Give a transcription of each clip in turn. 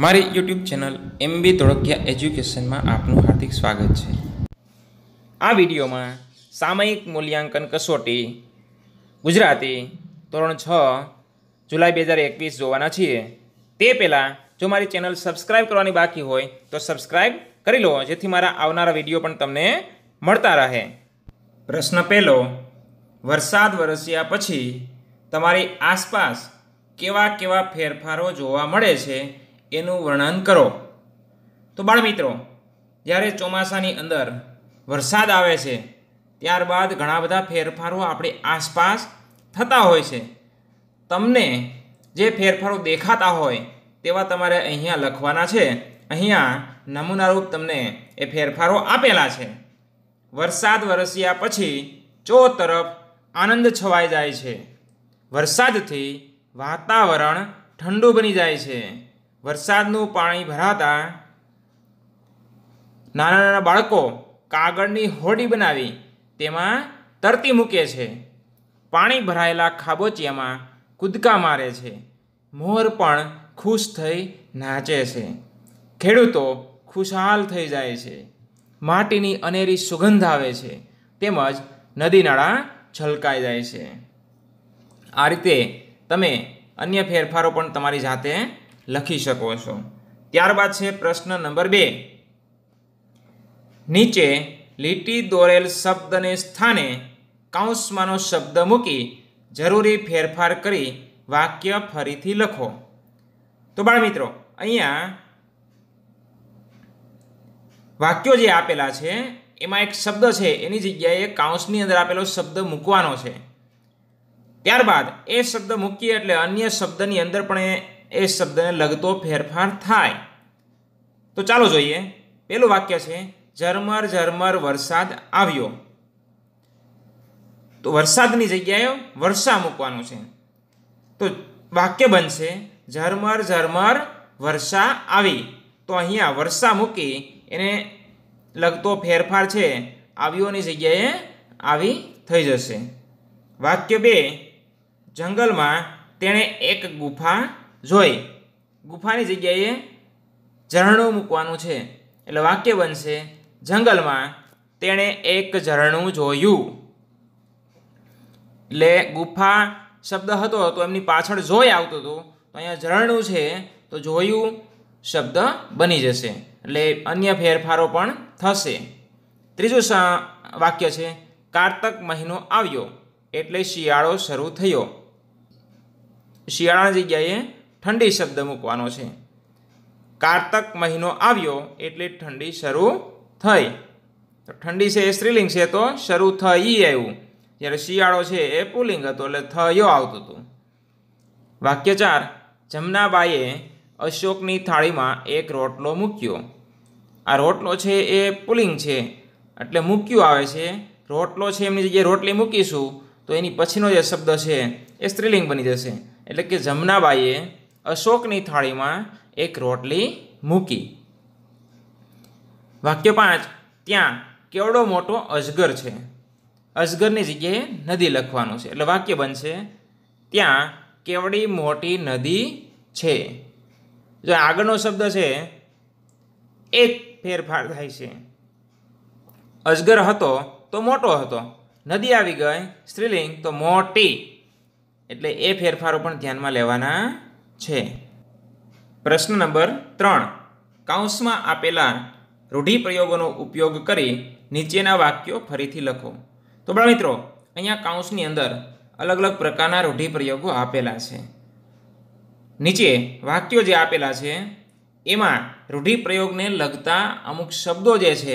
મારી YouTube channel M B Dholakiya એજ્યુકેશનમાં આપનું હાર્દિક સ્વાગત છે આ વિડીયોમાં સામયિક મૂલ્યાંકન કસોટી ગુજરાતી ધોરણ છ જુલાઈ બે હજાર એકવીસ જોવાના છીએ તે પહેલાં જો મારી ચેનલ સબસ્ક્રાઈબ કરવાની બાકી હોય તો સબસ્ક્રાઈબ કરી લો જેથી મારા આવનારા વિડીયો પણ તમને મળતા રહે પ્રશ્ન પહેલો વરસાદ વરસ્યા પછી તમારી આસપાસ કેવા કેવા ફેરફારો જોવા મળે છે એનું વર્ણન કરો તો બાળમિત્રો જ્યારે ચોમાસાની અંદર વરસાદ આવે છે ત્યારબાદ ઘણા બધા ફેરફારો આપણી આસપાસ થતા હોય છે તમને જે ફેરફારો દેખાતા હોય તેવા તમારે અહીંયા લખવાના છે અહીંયા નમૂનારૂપ તમને એ ફેરફારો આપેલા છે વરસાદ વરસ્યા પછી ચો તરફ આનંદ છવાઈ જાય છે વરસાદથી વાતાવરણ ઠંડુ બની જાય છે વરસાદનું પાણી ભરાતા નાના નાના બાળકો કાગળની હોડી બનાવી તેમાં તરતી મૂકે છે પાણી ભરાયેલા ખાબોચિયામાં કૂદકા મારે છે મોર પણ ખુશ થઈ નાચે છે ખેડૂતો ખુશહાલ થઈ જાય છે માટીની અનેરી સુગંધ આવે છે તેમજ નદી નાળા છલકાઈ જાય છે આ રીતે તમે અન્ય ફેરફારો પણ તમારી જાતે લખી શકો છો ત્યારબાદ છે પ્રશ્ન નંબર બે નીચે લીટી દોરેલ શબ્દને સ્થાને કૌંસમાંનો શબ્દ મૂકી જરૂરી ફેરફાર કરી વાક્ય ફરીથી લખો તો બાળ મિત્રો અહીંયા વાક્યો જે આપેલા છે એમાં એક શબ્દ છે એની જગ્યાએ કાઉન્સની અંદર આપેલો શબ્દ મૂકવાનો છે ત્યારબાદ એ શબ્દ મૂકીએ એટલે અન્ય શબ્દની અંદર પણ એ શબ્દને લગતો ફેરફાર થાય તો ચાલો જોઈએ પહેલું વાક્ય છે ઝરમર ઝરમર વરસાદ આવ્યો તો વરસાદની જગ્યાએ વર્ષા મૂકવાનું છે તો વાક્ય બનશે ઝરમર ઝરમર વર્ષા આવી તો અહીંયા વર્ષા મૂકી એને લગતો ફેરફાર છે આવ્યોની જગ્યાએ આવી થઈ જશે વાક્ય બે જંગલમાં તેણે એક ગુફા જોઈ ગુફાની જગ્યાએ ઝરણું મૂકવાનું છે એટલે વાક્ય બનશે જંગલમાં તેણે એક ઝરણું જોયું એટલે ગુફા શબ્દ હતો તો એમની પાછળ જોઈ આવતું હતું તો અહીંયા ઝરણું છે તો જોયું શબ્દ બની જશે એટલે અન્ય ફેરફારો પણ થશે ત્રીજું વાક્ય છે કાર્તક મહિનો આવ્યો એટલે શિયાળો શરૂ થયો શિયાળાની જગ્યાએ ઠંડી શબ્દ મૂકવાનો છે કારતક મહિનો આવ્યો એટલે ઠંડી શરૂ થઈ તો ઠંડી છે એ સ્ત્રીલિંગ છે તો શરૂ થઈ આવ્યું જ્યારે શિયાળો છે એ પુલિંગ હતો એટલે થયો આવતું હતું વાક્ય ચાર જમનાબાઈએ અશોકની થાળીમાં એક રોટલો મૂક્યો આ રોટલો છે એ પુલિંગ છે એટલે મૂક્યું આવે છે રોટલો છે એમની જગ્યાએ રોટલી મૂકીશું તો એની પછીનો જે શબ્દ છે એ સ્ત્રીલિંગ બની જશે એટલે કે જમનાબાઈએ અશોકની થાળીમાં એક રોટલી મૂકી વાક્ય પાંચ ત્યાં કેવડો મોટો અજગર છે અજગરની જગ્યાએ નદી લખવાનું છે એટલે વાક્ય બનશે ત્યાં કેવડી મોટી નદી છે જો આગળનો શબ્દ છે એક ફેરફાર થાય છે અજગર હતો તો મોટો હતો નદી આવી ગઈ સ્ત્રીલિંગ તો મોટી એટલે એ ફેરફારો પણ ધ્યાનમાં લેવાના છે પ્રશ્ન નંબર ત્રણ કાઉન્સમાં આપેલા રૂઢિપ્રયોગોનો ઉપયોગ કરી નીચેના વાક્યો ફરીથી લખો તો બાળ મિત્રો અહીંયા કાઉન્સની અંદર અલગ અલગ પ્રકારના રૂઢિપ્રયોગો આપેલા છે નીચે વાક્યો જે આપેલા છે એમાં રૂઢિપ્રયોગને લગતા અમુક શબ્દો જે છે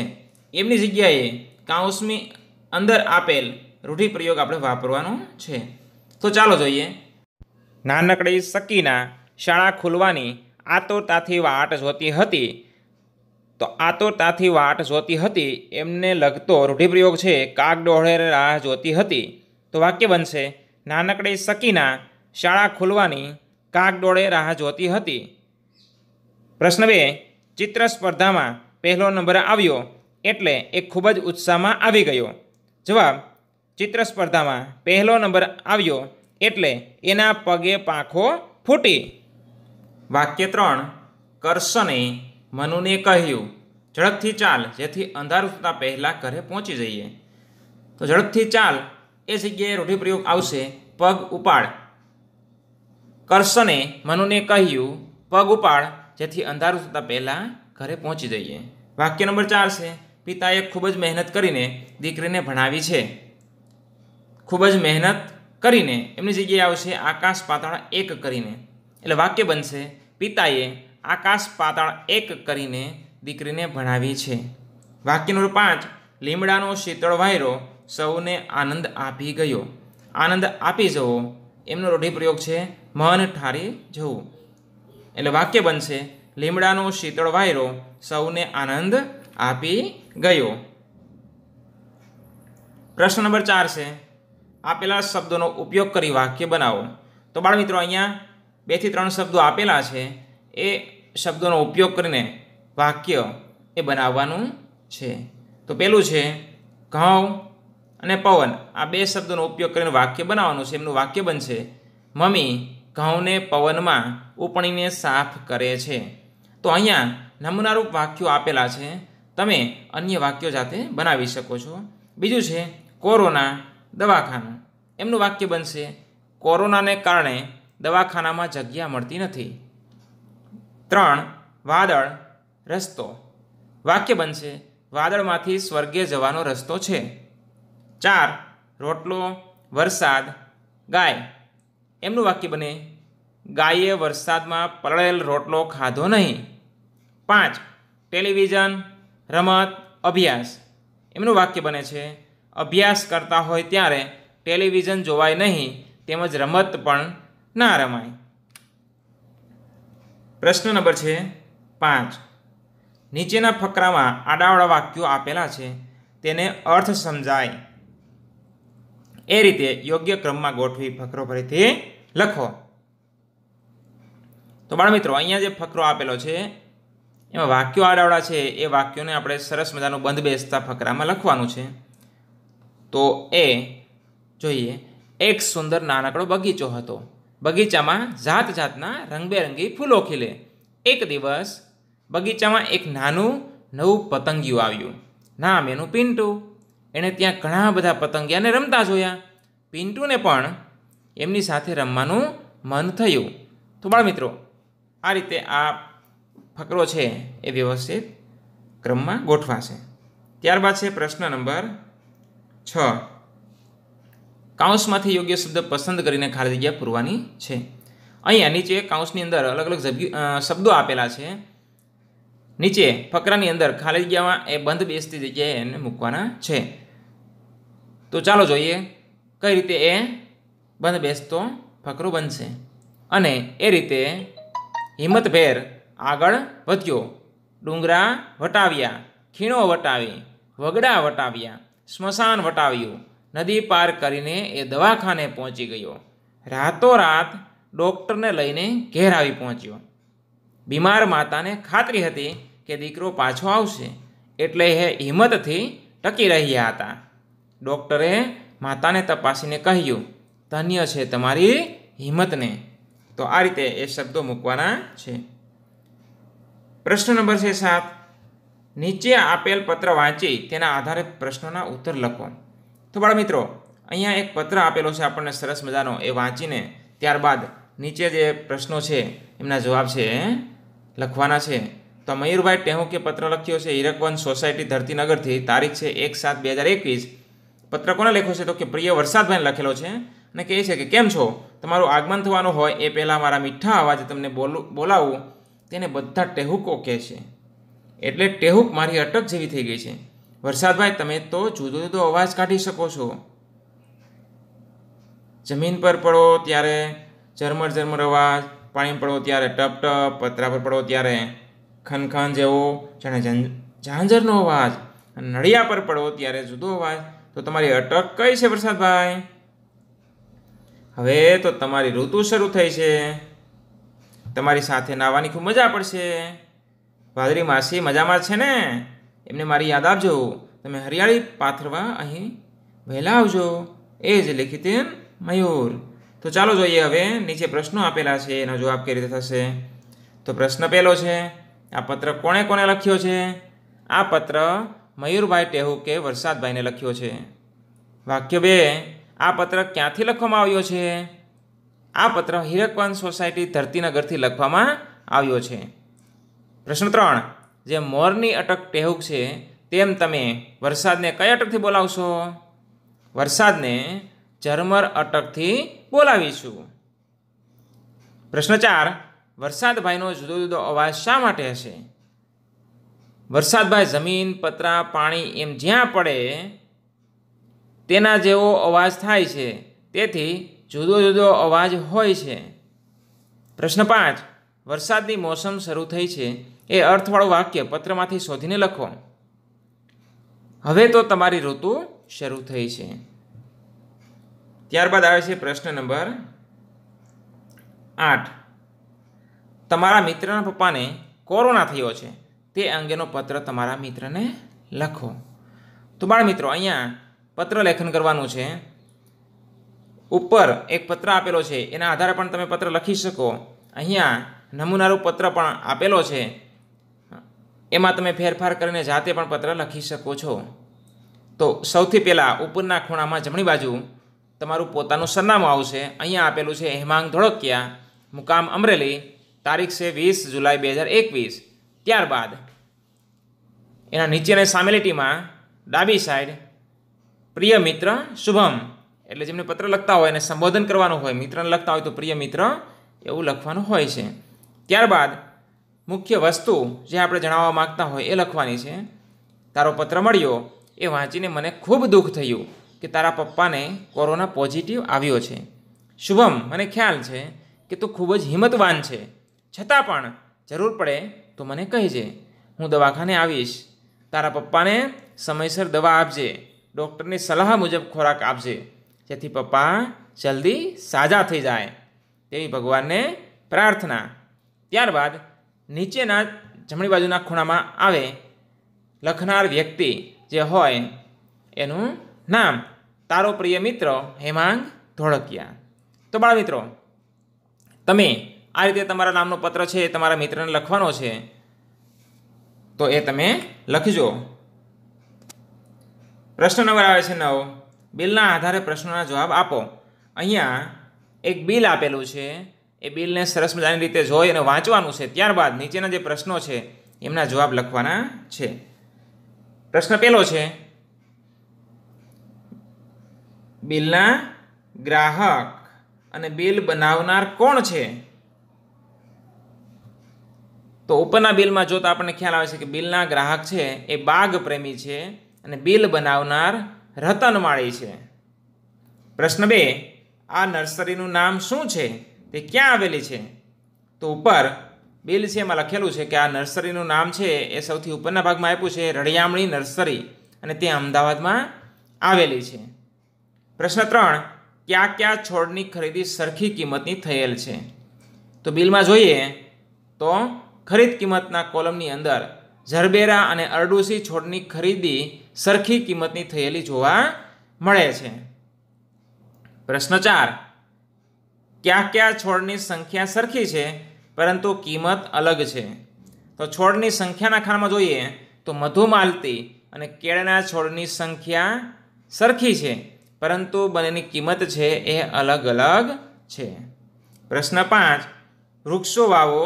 એમની જગ્યાએ કાઉન્સની અંદર આપેલ રૂઢિપ્રયોગ આપણે વાપરવાનો છે તો ચાલો જોઈએ નાનકડી સકીના શાળા ખુલવાની આતુરતાથી વાટ જોતી હતી તો આતુરતાથી વાટ જોતી હતી એમને લગતો રૂઢિપ્રયોગ છે કાગ રાહ જોતી હતી તો વાક્ય બનશે નાનકડી સકીના શાળા ખુલવાની કાગ ડોળે રાહ જોતી હતી પ્રશ્ન બે ચિત્ર સ્પર્ધામાં પહેલો નંબર આવ્યો એટલે એ ખૂબ જ ઉત્સાહમાં આવી ગયો જવાબ ચિત્ર સ્પર્ધામાં પહેલો નંબર આવ્યો એટલે એના પગે પાંખો ફૂટી વાક્ય ત્રણ કરશને મનુને કહ્યું ઝડપથી ચાલ જેથી અંધારું થતાં પહેલાં ઘરે પહોંચી જઈએ તો ઝડપથી ચાલ એ જગ્યાએ રૂઢિપ્રયોગ આવશે પગ ઉપાડ કરશને મનુને કહ્યું પગ ઉપાડ જેથી અંધારું થતાં પહેલાં ઘરે પહોંચી જઈએ વાક્ય નંબર ચાર છે પિતાએ ખૂબ જ મહેનત કરીને દીકરીને ભણાવી છે ખૂબ જ મહેનત કરીને એમની જગ્યાએ આવશે આકાશ પાતાળ એક કરીને એટલે વાક્ય બનશે પિતાએ આકાશ પાતાળ એક કરીને દીકરીને ભણાવી છે વાક્ય નંબર પાંચ લીમડાનો શીતળ વાયરો સૌને આનંદ આપી ગયો આનંદ આપી જવો એમનો રૂઢિપ્રયોગ છે મન ઠારી જવું એટલે વાક્ય બનશે લીમડાનો શીતળ વાયરો સૌને આનંદ આપી ગયો પ્રશ્ન નંબર ચાર છે આપેલા શબ્દોનો ઉપયોગ કરી વાક્ય બનાવો તો બાળમિત્રો અહીંયા બેથી ત્રણ શબ્દો આપેલા છે એ શબ્દોનો ઉપયોગ કરીને વાક્ય એ બનાવવાનું છે તો પહેલું છે ઘઉં અને પવન આ બે શબ્દોનો ઉપયોગ કરીને વાક્ય બનાવવાનું છે એમનું વાક્ય બનશે મમ્મી ઘઉંને પવનમાં ઉપણીને સાફ કરે છે તો અહીંયા નમૂનારૂપ વાક્યો આપેલા છે તમે અન્ય વાક્યો જાતે બનાવી શકો છો બીજું છે કોરોના દવાખાનું એમનું વાક્ય બનશે કોરોનાને કારણે દવાખાનામાં જગ્યા મળતી નથી ત્રણ વાદળ રસ્તો વાક્ય બનશે વાદળમાંથી સ્વર્ગે જવાનો રસ્તો છે ચાર રોટલો વરસાદ ગાય એમનું વાક્ય બને ગાયે વરસાદમાં પલળેલ રોટલો ખાધો નહીં પાંચ ટેલિવિઝન રમત અભ્યાસ એમનું વાક્ય બને છે અભ્યાસ કરતા હોય ત્યારે ટેલિવિઝન જોવાય નહીં તેમજ રમત પણ ના રમાય પ્રશ્ન નંબર છે પાંચ નીચેના ફકરામાં આડાવાળા વાક્યો આપેલા છે તેને અર્થ સમજાય એ રીતે યોગ્ય ક્રમમાં ગોઠવી ફકરો ફરીથી લખો તો બાળ મિત્રો અહીંયા જે ફકરો આપેલો છે એમાં વાક્યો આડાવડા છે એ વાક્યોને આપણે સરસ મજાનું બંધ બેસતા ફકરામાં લખવાનું છે તો એ જોઈએ એક સુંદર નાનકડો બગીચો હતો બગીચામાં જાત જાતના રંગબેરંગી ફૂલો ખીલે એક દિવસ બગીચામાં એક નાનું નવું પતંગિયું આવ્યું નામ એનું પિન્ટુ એણે ત્યાં ઘણા બધા પતંગિયાને રમતા જોયા પિન્ટુને પણ એમની સાથે રમવાનું મન થયું તો બાળ મિત્રો આ રીતે આ ફકરો છે એ વ્યવસ્થિત ક્રમમાં ગોઠવાશે ત્યારબાદ છે પ્રશ્ન નંબર છ કાઉન્સમાંથી યોગ્ય શબ્દ પસંદ કરીને ખાલી જગ્યા પૂરવાની છે અહીંયા નીચે કાઉન્સની અંદર અલગ અલગ શબ્દો આપેલા છે નીચે ફકરાની અંદર ખાલી જગ્યામાં એ બંધ બેસતી જગ્યાએ એને મૂકવાના છે તો ચાલો જોઈએ કઈ રીતે એ બંધ બેસતો ફકરો બનશે અને એ રીતે હિંમતભેર આગળ વધ્યો ડુંગરા વટાવ્યા ખીણો વટાવી વગડા વટાવ્યા સ્મશાન વટાવ્યું નદી પાર કરીને એ દવાખાને પહોંચી ગયો રાતોરાત ડૉક્ટરને લઈને ઘેર આવી પહોંચ્યો બીમાર માતાને ખાતરી હતી કે દીકરો પાછો આવશે એટલે એ હિંમતથી ટકી રહ્યા હતા ડૉક્ટરે માતાને તપાસીને કહ્યું ધન્ય છે તમારી હિંમતને તો આ રીતે એ શબ્દો મૂકવાના છે પ્રશ્ન નંબર છે સાત નીચે આપેલ પત્ર વાંચી તેના આધારે પ્રશ્નોના ઉત્તર લખો તો બાળ મિત્રો અહીંયા એક પત્ર આપેલો છે આપણને સરસ મજાનો એ વાંચીને ત્યારબાદ નીચે જે પ્રશ્નો છે એમના જવાબ છે લખવાના છે તો મયુરભાઈ ટેહુકે પત્ર લખ્યો છે હિરકવન સોસાયટી ધરતીનગરથી તારીખ છે એક સાત બે હજાર એકવીસ પત્ર કોને લખ્યો છે તો કે પ્રિય વરસાદભાઈને લખેલો છે અને કહે છે કે કેમ છો તમારું આગમન થવાનું હોય એ પહેલાં મારા મીઠા અવાજે તમને બોલું બોલાવું તેને બધા ટેહુકો કહે છે એટલે ટેહુક મારી અટક જેવી થઈ ગઈ છે વરસાદભાઈ તમે તો જુદો જુદો અવાજ કાઢી શકો છો જમીન પર પડો ત્યારે ઝરમર ઝરમર અવાજ પાણી પડો ત્યારે ટપ ટપ પતરા પર પડો ત્યારે ખનખન જેવો જાણે ઝાંઝરનો અવાજ નળિયા પર પડો ત્યારે જુદો અવાજ તો તમારી અટક કઈ છે વરસાદભાઈ હવે તો તમારી ઋતુ શરૂ થઈ છે તમારી સાથે નાહવાની ખૂબ મજા પડશે વાદળી માસી મજામાં છે ને એમને મારી યાદ આપજો તમે હરિયાળી પાથરવા અહીં વહેલા આવજો એ જ લેખિતેન મયુર તો ચાલો જોઈએ હવે નીચે પ્રશ્નો આપેલા છે એનો જવાબ કઈ રીતે થશે તો પ્રશ્ન પહેલો છે આ પત્ર કોણે કોને લખ્યો છે આ પત્ર મયુરભાઈ ટેહુ કે વરસાદભાઈને લખ્યો છે વાક્ય બે આ પત્ર ક્યાંથી લખવામાં આવ્યો છે આ પત્ર હિરકવાન સોસાયટી ધરતીનગરથી લખવામાં આવ્યો છે પ્રશ્ન ત્રણ જે મોરની અટક ટેહુક છે તેમ તમે વરસાદને કઈ અટકથી બોલાવશો વરસાદને ઝરમર અટકથી બોલાવીશું પ્રશ્ન ચાર વરસાદભાઈનો જુદો જુદો અવાજ શા માટે હશે વરસાદભાઈ જમીન પતરા પાણી એમ જ્યાં પડે તેના જેવો અવાજ થાય છે તેથી જુદો જુદો અવાજ હોય છે પ્રશ્ન પાંચ વરસાદની મોસમ શરૂ થઈ છે એ અર્થવાળું વાક્ય પત્રમાંથી શોધીને લખો હવે તો તમારી ઋતુ શરૂ થઈ છે ત્યારબાદ આવે છે પ્રશ્ન નંબર આઠ તમારા મિત્રના પપ્પાને કોરોના થયો છે તે અંગેનો પત્ર તમારા મિત્રને લખો તો બાળ મિત્રો અહીંયા પત્ર લેખન કરવાનું છે ઉપર એક પત્ર આપેલો છે એના આધારે પણ તમે પત્ર લખી શકો અહીંયા નમૂનારૂપ પત્ર પણ આપેલો છે એમાં તમે ફેરફાર કરીને જાતે પણ પત્ર લખી શકો છો તો સૌથી પહેલાં ઉપરના ખૂણામાં જમણી બાજુ તમારું પોતાનું સરનામું આવશે અહીંયા આપેલું છે હેમાંગ ધોળકિયા મુકામ અમરેલી તારીખ છે વીસ જુલાઈ બે હજાર એકવીસ ત્યારબાદ એના નીચેની સામેલિટીમાં ડાબી સાઈડ પ્રિય મિત્ર શુભમ એટલે જેમને પત્ર લખતા હોય એને સંબોધન કરવાનું હોય મિત્રને લખતા હોય તો પ્રિય મિત્ર એવું લખવાનું હોય છે ત્યારબાદ મુખ્ય વસ્તુ જે આપણે જણાવવા માગતા હોય એ લખવાની છે તારો પત્ર મળ્યો એ વાંચીને મને ખૂબ દુઃખ થયું કે તારા પપ્પાને કોરોના પોઝિટિવ આવ્યો છે શુભમ મને ખ્યાલ છે કે તું ખૂબ જ હિંમતવાન છે છતાં પણ જરૂર પડે તો મને કહેજે હું દવાખાને આવીશ તારા પપ્પાને સમયસર દવા આપજે ડૉક્ટરની સલાહ મુજબ ખોરાક આપજે જેથી પપ્પા જલ્દી સાજા થઈ જાય તેવી ભગવાનને પ્રાર્થના ત્યારબાદ નીચેના જમણી બાજુના ખૂણામાં આવે લખનાર વ્યક્તિ જે હોય એનું નામ તારો પ્રિય મિત્ર હેમાંગ ધોળકિયા તો બાળ મિત્રો તમે આ રીતે તમારા નામનો પત્ર છે એ તમારા મિત્રને લખવાનો છે તો એ તમે લખજો પ્રશ્ન નંબર આવે છે નવ બિલના આધારે પ્રશ્નોના જવાબ આપો અહીંયા એક બિલ આપેલું છે એ બિલને સરસ મજાની રીતે જોઈ અને વાંચવાનું છે ત્યારબાદ નીચેના જે પ્રશ્નો છે એમના જવાબ લખવાના છે પ્રશ્ન પહેલો છે બિલના ગ્રાહક અને બિલ બનાવનાર કોણ છે તો ઉપરના બિલમાં જોતા આપણને ખ્યાલ આવે છે કે બિલના ગ્રાહક છે એ બાગ પ્રેમી છે અને બિલ બનાવનાર રતનમાળી છે પ્રશ્ન બે આ નર્સરીનું નામ શું છે તે ક્યાં આવેલી છે તો ઉપર બિલ છે એમાં લખેલું છે કે આ નર્સરીનું નામ છે એ સૌથી ઉપરના ભાગમાં આપ્યું છે રળિયામણી નર્સરી અને તે અમદાવાદમાં આવેલી છે પ્રશ્ન ત્રણ કયા કયા છોડની ખરીદી સરખી કિંમતની થયેલ છે તો બિલમાં જોઈએ તો ખરીદ કિંમતના કોલમની અંદર ઝરબેરા અને અરડુસી છોડની ખરીદી સરખી કિંમતની થયેલી જોવા મળે છે પ્રશ્ન ચાર ક્યાં ક્યાં છોડની સંખ્યા સરખી છે પરંતુ કિંમત અલગ છે તો છોડની સંખ્યાના ખાનામાં જોઈએ તો મધુમાલતી અને કેળના છોડની સંખ્યા સરખી છે પરંતુ બંનેની કિંમત છે એ અલગ અલગ છે પ્રશ્ન પાંચ વૃક્ષો વાવો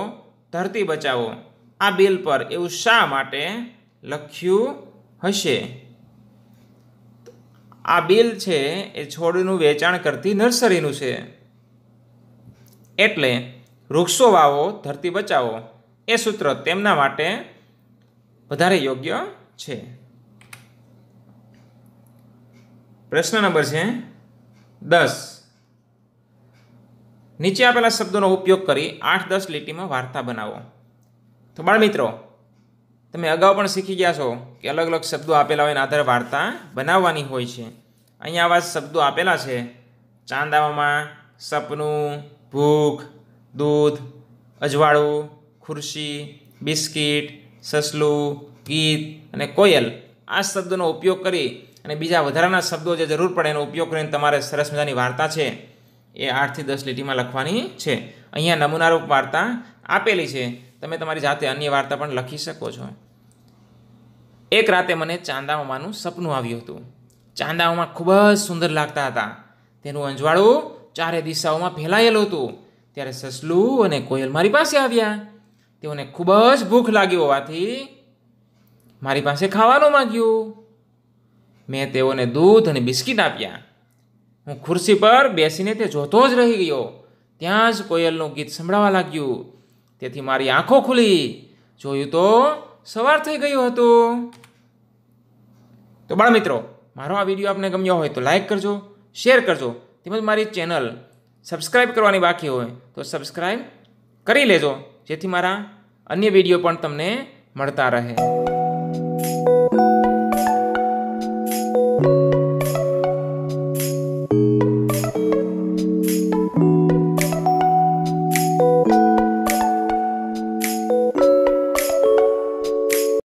ધરતી બચાવો આ બિલ પર એવું શા માટે લખ્યું હશે આ બિલ છે એ છોડનું વેચાણ કરતી નર્સરીનું છે એટલે વૃક્ષો વાવો ધરતી બચાવો એ સૂત્ર તેમના માટે વધારે યોગ્ય છે પ્રશ્ન નંબર છે દસ નીચે આપેલા શબ્દોનો ઉપયોગ કરી આઠ દસ લીટીમાં વાર્તા બનાવો તો બાળમિત્રો તમે અગાઉ પણ શીખી ગયા છો કે અલગ અલગ શબ્દો આપેલા હોય એના આધારે વાર્તા બનાવવાની હોય છે અહીંયા આવા શબ્દો આપેલા છે ચાંદાવામાં સપનું ભૂખ દૂધ અજવાળું ખુરશી બિસ્કિટ સસલું ગીત અને કોયલ આ શબ્દોનો ઉપયોગ કરી અને બીજા વધારાના શબ્દો જે જરૂર પડે એનો ઉપયોગ કરીને તમારે સરસ મજાની વાર્તા છે એ આઠથી દસ લીટીમાં લખવાની છે અહીંયા નમૂનારૂપ વાર્તા આપેલી છે તમે તમારી જાતે અન્ય વાર્તા પણ લખી શકો છો એક રાતે મને ચાંદાઓમાંનું સપનું આવ્યું હતું ચાંદાઓમાં ખૂબ જ સુંદર લાગતા હતા તેનું અંજવાળું ચારે દિશાઓમાં ફેલાયેલું હતું ત્યારે સસલું અને કોયલ મારી પાસે આવ્યા તેઓને ખૂબ જ ભૂખ લાગી હોવાથી મારી પાસે ખાવાનું માગ્યું મેં તેઓને દૂધ અને બિસ્કિટ આપ્યા હું ખુરશી પર બેસીને તે જોતો જ રહી ગયો ત્યાં જ કોયલનું ગીત સંભળાવા લાગ્યું તેથી મારી આંખો ખુલી જોયું તો સવાર થઈ ગયું હતું તો બાળ મિત્રો મારો આ વિડીયો આપને ગમ્યો હોય તો લાઈક કરજો શેર કરજો તેમજ મારી ચેનલ સબસ્ક્રાઈબ કરવાની બાકી હોય તો સબસ્ક્રાઈબ કરી લેજો જેથી મારા અન્ય વિડીયો પણ તમને મળતા રહે